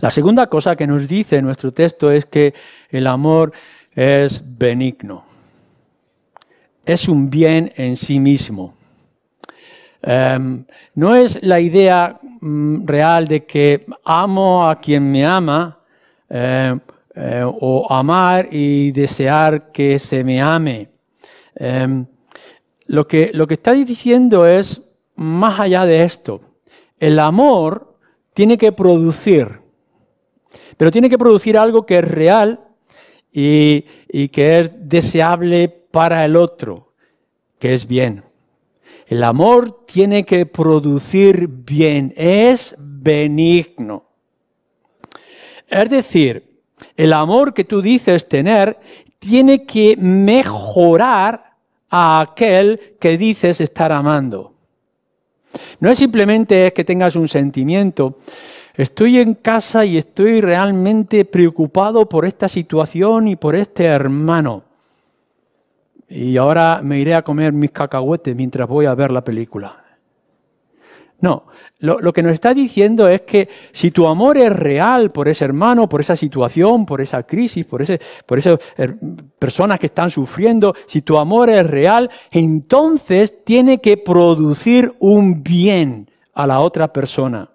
La segunda cosa que nos dice nuestro texto es que el amor es benigno. Es un bien en sí mismo. Em, no es la idea mm, real de que amo a quien me ama em, eh, o amar y desear que se me ame. Em, lo, que, lo que está diciendo es más allá de esto. El amor tiene que producir. Pero tiene que producir algo que es real y, que es deseable para el otro, que es bien. El amor tiene que producir bien, es benigno. Es decir, el amor que tú dices tener tiene que mejorar a aquel que dices estar amando. No es simplemente que tengas un sentimiento, Estoy en casa y estoy realmente preocupado por esta situación y por este hermano. Y ahora me iré a comer mis cacahuetes mientras voy a ver la película. No, lo, que nos está diciendo es que si tu amor es real por ese hermano, por esa situación, por esa crisis, por, ese, por esas eh, personas que están sufriendo, si tu amor es real, entonces tiene que producir un bien a la otra persona.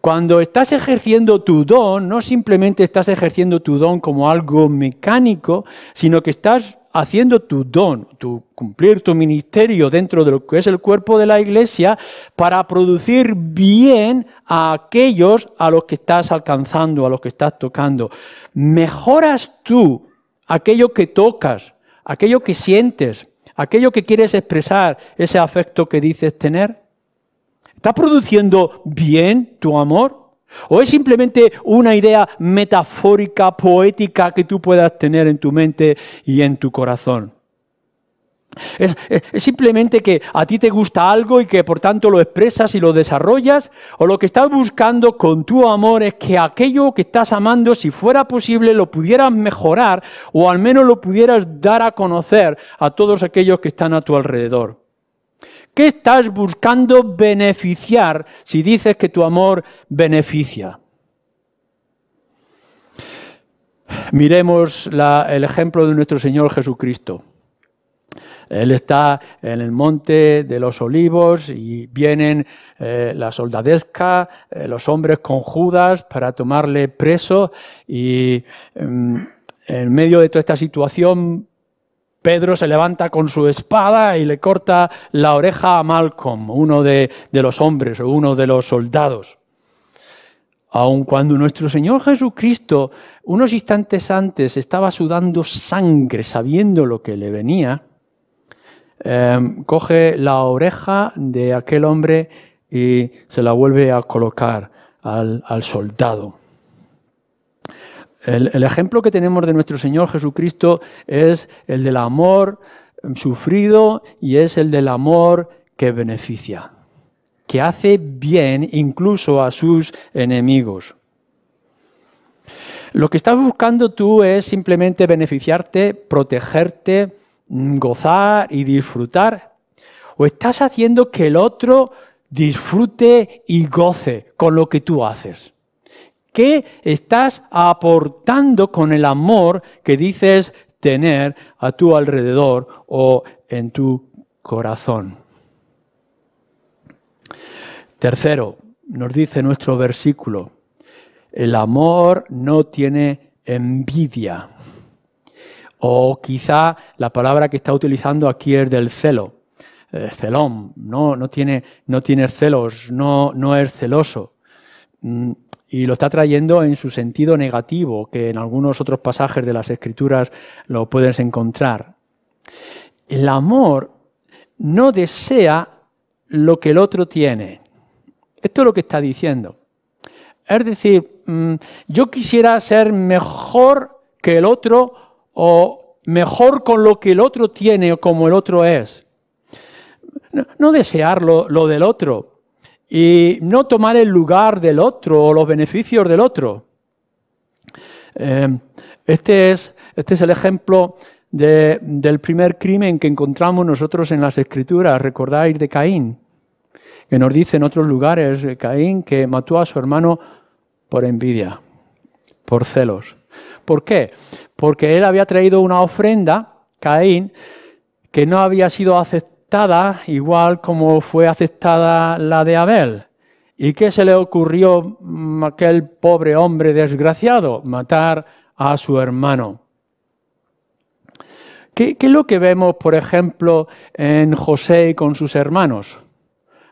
Cuando estás ejerciendo tu don, no simplemente estás ejerciendo tu don como algo mecánico, sino que estás haciendo tu don, tu cumplir tu ministerio dentro de lo que es el cuerpo de la iglesia para producir bien a aquellos a los que estás alcanzando, a los que estás tocando. Mejoras tú aquello que tocas, aquello que sientes, aquello que quieres expresar, ese afecto que dices tener. ¿Está produciendo bien tu amor? ¿O es simplemente una idea metafórica, poética que tú puedas tener en tu mente y en tu corazón? Es, es, simplemente que a ti te gusta algo y que por tanto lo expresas y lo desarrollas, o lo que estás buscando con tu amor es que aquello que estás amando, si fuera posible, lo pudieras mejorar o al menos lo pudieras dar a conocer a todos aquellos que están a tu alrededor. ¿Qué estás buscando beneficiar si dices que tu amor beneficia? Miremos el ejemplo de nuestro Señor Jesucristo. Él está en el monte de los olivos y vienen eh, la soldadesca, eh, los hombres con Judas para tomarle preso y mm, en medio de toda esta situación Pedro se levanta con su espada y le corta la oreja a Malcolm, uno de, los hombres o uno de los soldados. Aun cuando nuestro Señor Jesucristo unos instantes antes estaba sudando sangre sabiendo lo que le venía, em, coge la oreja de aquel hombre y se la vuelve a colocar al soldado. El, ejemplo que tenemos de nuestro Señor Jesucristo es el del amor sufrido y es el del amor que beneficia, que hace bien incluso a sus enemigos. Lo que estás buscando tú es simplemente beneficiarte, protegerte, gozar y disfrutar. O estás haciendo que el otro disfrute y goce con lo que tú haces. ¿Qué estás aportando con el amor que dices tener a tu alrededor o en tu corazón? Tercero, nos dice nuestro versículo, el amor no tiene envidia. O quizá la palabra que está utilizando aquí es del celo. Eh, celón, no, no, tiene, no tiene celos, no, no es celoso. Mm, y lo está trayendo en su sentido negativo, que en algunos otros pasajes de las Escrituras lo puedes encontrar. El amor no desea lo que el otro tiene. Esto es lo que está diciendo. Es decir, mm, yo quisiera ser mejor que el otro o mejor con lo que el otro tiene o como el otro es. No, desear lo del otro, y no tomar el lugar del otro o los beneficios del otro. Em, este, es, este es el ejemplo del primer crimen que encontramos nosotros en las Escrituras, recordáis de Caín, que nos dice en otros lugares, eh, Caín que mató a su hermano por envidia, por celos. ¿Por qué? Porque él había traído una ofrenda, Caín, que no había sido aceptada igual como fue aceptada la de Abel. ¿Y qué se le ocurrió a mm, aquel pobre hombre desgraciado? Matar a su hermano. ¿Qué, es lo que vemos, por ejemplo, en José con sus hermanos?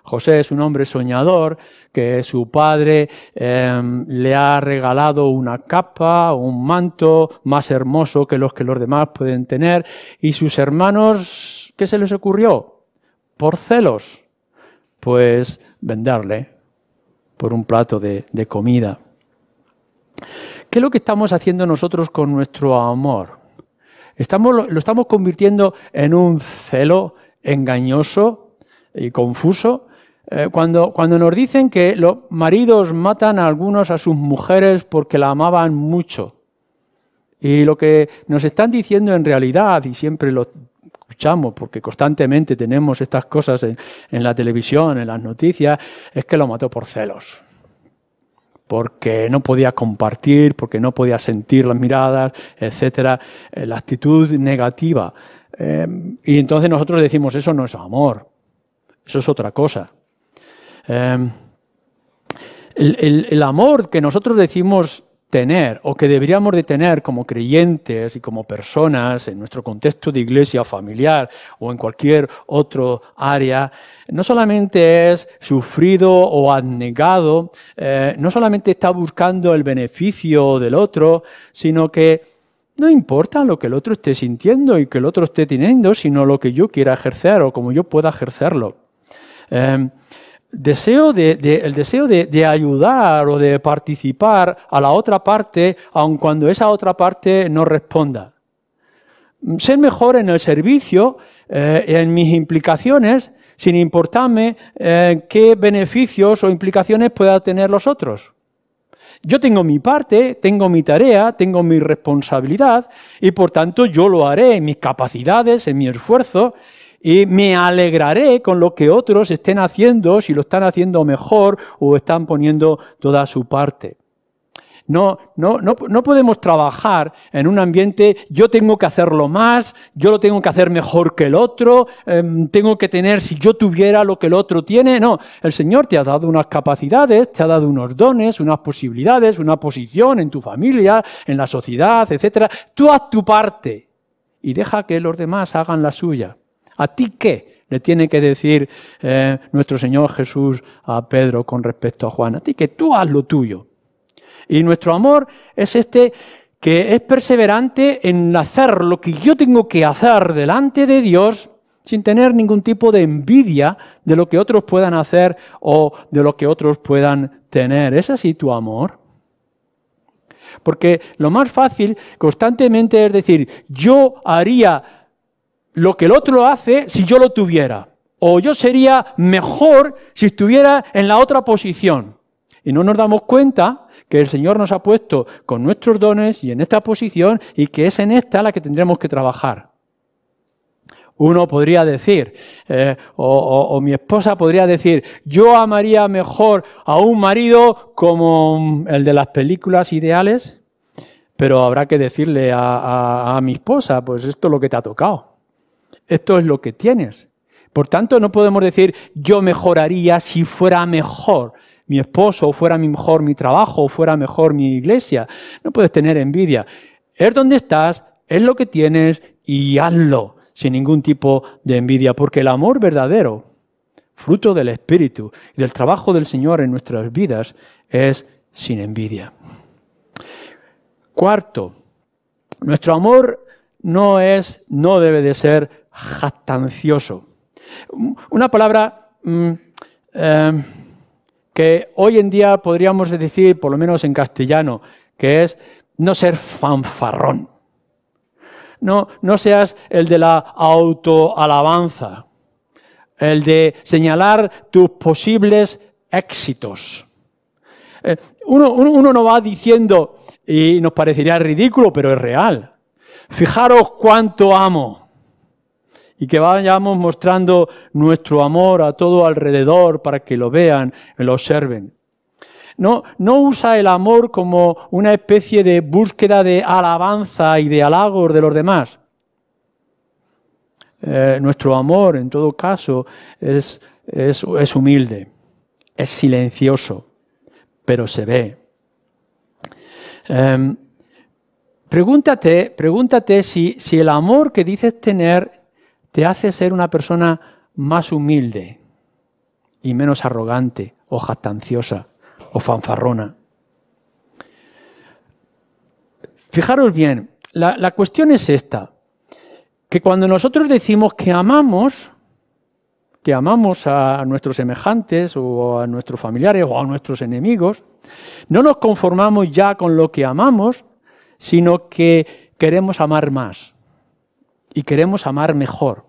José es un hombre soñador, que su padre em, le ha regalado una capa un manto más hermoso que los que los demás pueden tener, y sus hermanos ¿Qué se les ocurrió? Por celos, pues venderle por un plato de, comida. ¿Qué es lo que estamos haciendo nosotros con nuestro amor? Estamos, lo estamos convirtiendo en un celo engañoso y confuso. Eh, cuando, cuando nos dicen que los maridos matan a algunos a sus mujeres porque la amaban mucho. Y lo que nos están diciendo en realidad, y siempre lo escuchamos, porque constantemente tenemos estas cosas en, la televisión, en las noticias, es que lo mató por celos porque no podía compartir, porque no podía sentir las miradas, etcétera, eh, la actitud negativa. Eh, y entonces nosotros decimos, eso no es amor, eso es otra cosa. Eh, el, amor que nosotros decimos tener o que deberíamos de tener como creyentes y como personas en nuestro contexto de iglesia familiar o en cualquier otro área, no solamente es sufrido o abnegado, eh, no solamente está buscando el beneficio del otro, sino que no importa lo que el otro esté sintiendo y que el otro esté teniendo, sino lo que yo quiera ejercer o como yo pueda ejercerlo. Em, deseo de, el deseo de, ayudar o de participar a la otra parte, aun cuando esa otra parte no responda. Ser mejor en el servicio, eh, en mis implicaciones, sin importarme eh, qué beneficios o implicaciones pueda tener los otros. Yo tengo mi parte, tengo mi tarea, tengo mi responsabilidad y por tanto yo lo haré en mis capacidades, en mi esfuerzo y me alegraré con lo que otros estén haciendo, si lo están haciendo mejor o están poniendo toda su parte. No, no, no, no, podemos trabajar en un ambiente, yo tengo que hacerlo más, yo lo tengo que hacer mejor que el otro, em, tengo que tener, si yo tuviera lo que el otro tiene, no, el Señor te ha dado unas capacidades, te ha dado unos dones, unas posibilidades, una posición en tu familia, en la sociedad, etc. Tú haz tu parte y deja que los demás hagan la suya. ¿A ti qué? Le tiene que decir eh, nuestro Señor Jesús a Pedro con respecto a Juan. A ti que tú haz lo tuyo. Y nuestro amor es este que es perseverante en hacer lo que yo tengo que hacer delante de Dios sin tener ningún tipo de envidia de lo que otros puedan hacer o de lo que otros puedan tener. ¿Es así tu amor? Porque lo más fácil constantemente es decir, yo haría lo que el otro hace si yo lo tuviera. O yo sería mejor si estuviera en la otra posición. Y no nos damos cuenta que el Señor nos ha puesto con nuestros dones y en esta posición y que es en esta la que tendremos que trabajar. Uno podría decir, eh, o, mi esposa podría decir, yo amaría mejor a un marido como el de las películas ideales, pero habrá que decirle a, a mi esposa, pues esto es lo que te ha tocado. Esto es lo que tienes. Por tanto, no podemos decir yo mejoraría si fuera mejor mi esposo, o fuera mejor mi trabajo, o fuera mejor mi iglesia. No puedes tener envidia. Es donde estás, es lo que tienes y hazlo sin ningún tipo de envidia, porque el amor verdadero, fruto del Espíritu y del trabajo del Señor en nuestras vidas, es sin envidia. Cuarto, nuestro amor no es, no debe de ser jactancioso. Una palabra mm, eh, que hoy en día podríamos decir, por lo menos en castellano, que es no ser fanfarrón. No, no seas el de la autoalabanza, el de señalar tus posibles éxitos. Eh, uno no va diciendo, y nos parecería ridículo, pero es real. Fijaros cuánto amo y que vayamos mostrando nuestro amor a todo alrededor para que lo vean, lo observen. No, no usa el amor como una especie de búsqueda de alabanza y de halagos de los demás. Eh, nuestro amor, en todo caso, es, es, humilde, es silencioso, pero se ve. Em, pregúntate, pregúntate si, si, el amor que dices tener te hace ser una persona más humilde y menos arrogante o jactanciosa o fanfarrona. Fijaros bien, la, la cuestión es esta, que cuando nosotros decimos que amamos, que amamos a nuestros semejantes o a nuestros familiares o a nuestros enemigos, no nos conformamos ya con lo que amamos, sino que queremos amar más y queremos amar mejor.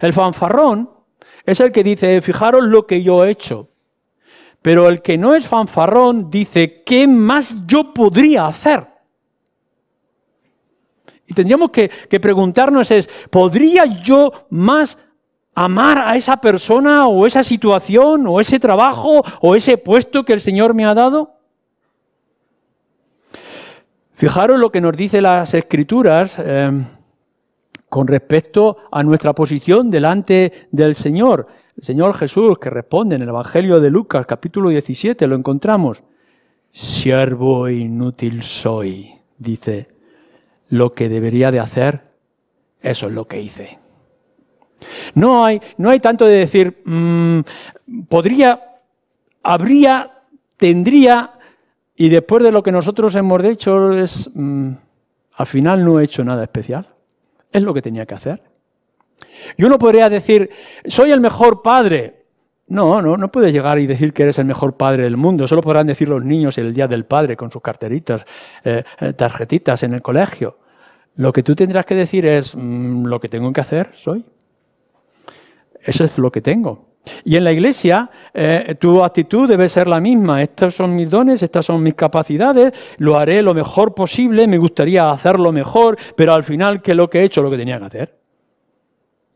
El fanfarrón es el que dice, fijaros lo que yo he hecho. Pero el que no es fanfarrón dice, ¿qué más yo podría hacer? Y tendríamos que, preguntarnos es, ¿podría yo más amar a esa persona o esa situación o ese trabajo o ese puesto que el Señor me ha dado? Fijaros lo que nos dice las escrituras. Eh, con respecto a nuestra posición delante del Señor. El Señor Jesús que responde en el Evangelio de Lucas capítulo 17, lo encontramos. Siervo inútil soy, dice, lo que debería de hacer, eso es lo que hice. No hay, no hay tanto de decir, mm, podría, habría, tendría, y después de lo que nosotros hemos hecho es, mm, al final no he hecho nada especial. Es lo que tenía que hacer. Y uno podría decir, soy el mejor padre. No, no, no puedes llegar y decir que eres el mejor padre del mundo. Solo podrán decir los niños el día del padre con sus carteritas, eh, eh, tarjetitas en el colegio. Lo que tú tendrás que decir es, mm, lo que tengo que hacer soy. Eso es lo que tengo. Y en la iglesia eh, tu actitud debe ser la misma. Estos son mis dones, estas son mis capacidades, lo haré lo mejor posible, me gustaría hacerlo mejor, pero al final, ¿qué es lo que he hecho? Lo que tenía que hacer.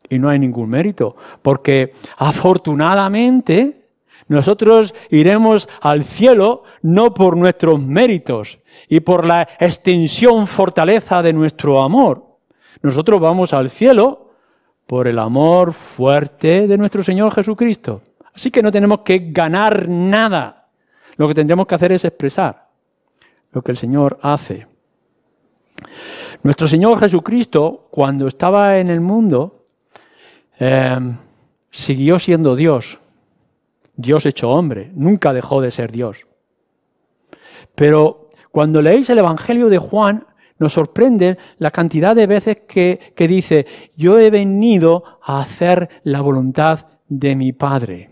Y no hay ningún mérito, porque afortunadamente nosotros iremos al cielo no por nuestros méritos y por la extensión fortaleza de nuestro amor. Nosotros vamos al cielo por el amor fuerte de nuestro Señor Jesucristo. Así que no tenemos que ganar nada. Lo que tendremos que hacer es expresar lo que el Señor hace. Nuestro Señor Jesucristo, cuando estaba en el mundo, em, siguió siendo Dios, Dios hecho hombre, nunca dejó de ser Dios. Pero cuando leéis el Evangelio de Juan, nos sorprende la cantidad de veces que, dice, yo he venido a hacer la voluntad de mi Padre.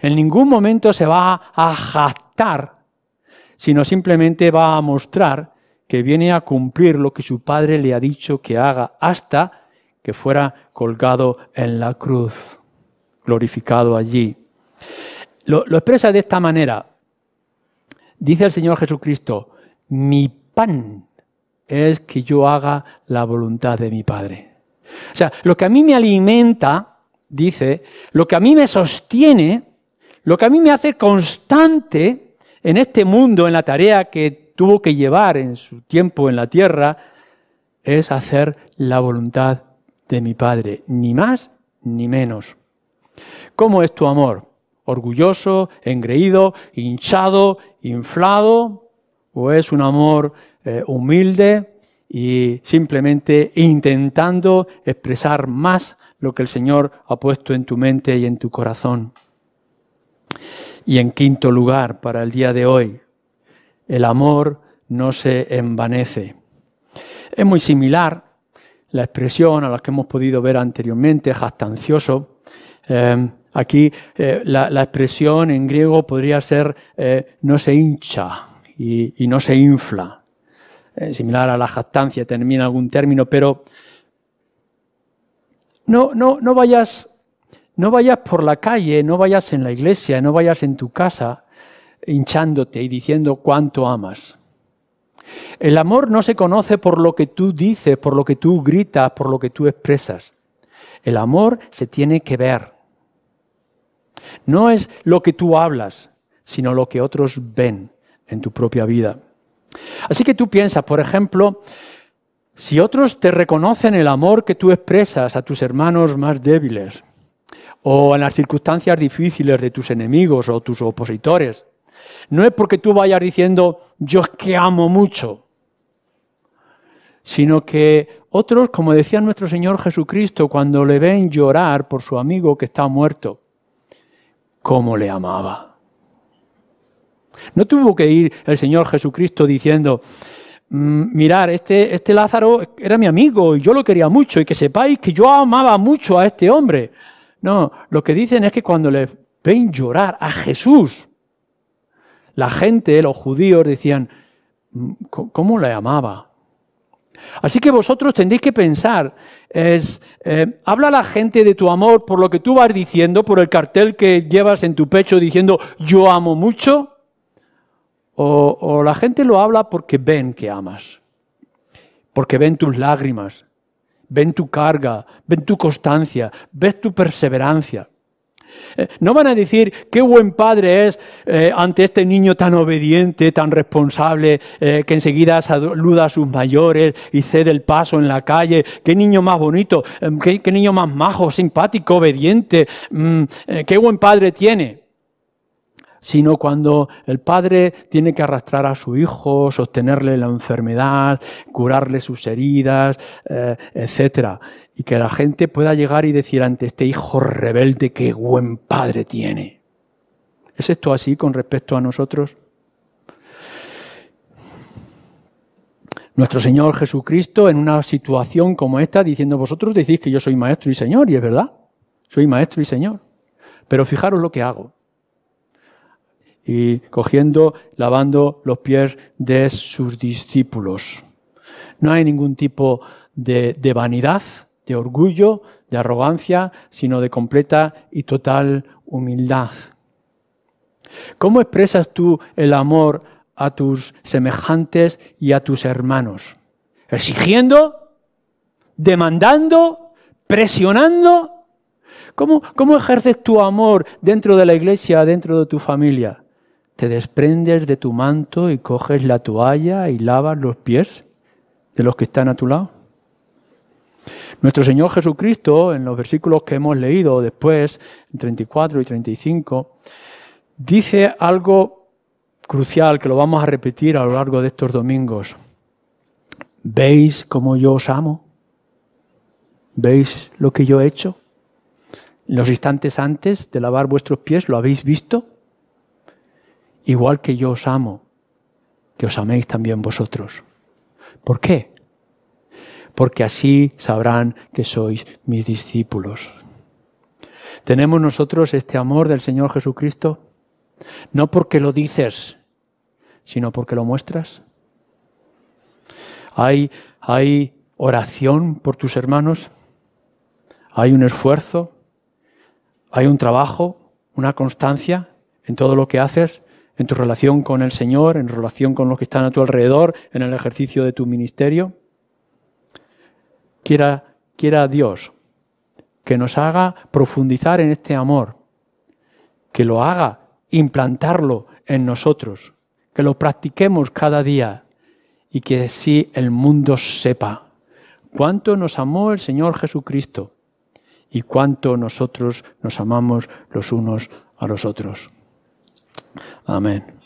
En ningún momento se va a jactar, sino simplemente va a mostrar que viene a cumplir lo que su padre le ha dicho que haga hasta que fuera colgado en la cruz, glorificado allí. lo, expresa de esta manera. Dice el Señor Jesucristo, mi pan es que yo haga la voluntad de mi Padre. O sea, lo que a mí me alimenta, dice, lo que a mí me sostiene, lo que a mí me hace constante en este mundo, en la tarea que tuvo que llevar en su tiempo en la tierra, es hacer la voluntad de mi Padre, ni más ni menos. ¿Cómo es tu amor? ¿Orgulloso, engreído, hinchado, inflado? ¿O es un amor eh, humilde y simplemente intentando expresar más lo que el Señor ha puesto en tu mente y en tu corazón. Y en quinto lugar, para el día de hoy, el amor no se envanece. Es muy similar la expresión a la que hemos podido ver anteriormente, jactancioso. Em, aquí eh, la, expresión en griego podría ser eh, no se hincha y no se infla. Eh, similar a la jactancia, termina algún término, pero no, no, no, vayas, no vayas por la calle, no vayas en la iglesia, no vayas en tu casa hinchándote y diciendo cuánto amas. El amor no se conoce por lo que tú dices, por lo que tú gritas, por lo que tú expresas. El amor se tiene que ver. No es lo que tú hablas, sino lo que otros ven en tu propia vida. Así que tú piensas, por ejemplo, si otros te reconocen el amor que tú expresas a tus hermanos más débiles, o en las circunstancias difíciles de tus enemigos o tus opositores, no es porque tú vayas diciendo, yo es que amo mucho, sino que otros, como decía nuestro Señor Jesucristo, cuando le ven llorar por su amigo que está muerto, cómo le amaba. No tuvo que ir el Señor Jesucristo diciendo, mm, mirar, este, este Lázaro era mi amigo y yo lo quería mucho y que sepáis que yo amaba mucho a este hombre. No, lo que dicen es que cuando le ven llorar a Jesús, la gente, los judíos decían, mm, ¿cómo le amaba? Así que vosotros tendréis que pensar, es, eh, habla la gente de tu amor por lo que tú vas diciendo, por el cartel que llevas en tu pecho diciendo, yo amo mucho, o, la gente lo habla porque ven que amas, porque ven tus lágrimas, ven tu carga, ven tu constancia, ves tu perseverancia. Eh, no van a decir qué buen padre es eh, ante este niño tan obediente, tan responsable, eh, que enseguida saluda a sus mayores y cede el paso en la calle. Qué niño más bonito, qué, niño más majo, simpático, obediente. Mm, qué buen padre tiene sino cuando el padre tiene que arrastrar a su hijo, sostenerle la enfermedad, curarle sus heridas, eh, etcétera, etc. Y que la gente pueda llegar y decir ante este hijo rebelde qué buen padre tiene. ¿Es esto así con respecto a nosotros? Nuestro Señor Jesucristo en una situación como esta, diciendo vosotros decís que yo soy maestro y Señor, y es verdad, soy maestro y Señor. Pero fijaros lo que hago y cogiendo, lavando los pies de sus discípulos. No hay ningún tipo de, vanidad, de orgullo, de arrogancia, sino de completa y total humildad. ¿Cómo expresas tú el amor a tus semejantes y a tus hermanos? ¿Exigiendo? ¿Demandando? ¿Presionando? cómo ejerces tu amor dentro de la iglesia, dentro de tu familia? te desprendes de tu manto y coges la toalla y lavas los pies de los que están a tu lado. Nuestro Señor Jesucristo, en los versículos que hemos leído después, en 34 y 35, dice algo crucial que lo vamos a repetir a lo largo de estos domingos. ¿Veis cómo yo os amo? ¿Veis lo que yo he hecho? En los instantes antes de lavar vuestros pies, ¿lo habéis visto? igual que yo os amo, que os améis también vosotros. ¿Por qué? Porque así sabrán que sois mis discípulos. ¿Tenemos nosotros este amor del Señor Jesucristo? No porque lo dices, sino porque lo muestras. ¿Hay, hay oración por tus hermanos? ¿Hay un esfuerzo? ¿Hay un trabajo? ¿Una constancia en todo lo que haces? en tu relación con el Señor, en relación con los que están a tu alrededor, en el ejercicio de tu ministerio. Quiera, Dios que nos haga profundizar en este amor, que lo haga implantarlo en nosotros, que lo practiquemos cada día y que así el mundo sepa cuánto nos amó el Señor Jesucristo y cuánto nosotros nos amamos los unos a los otros. Amen.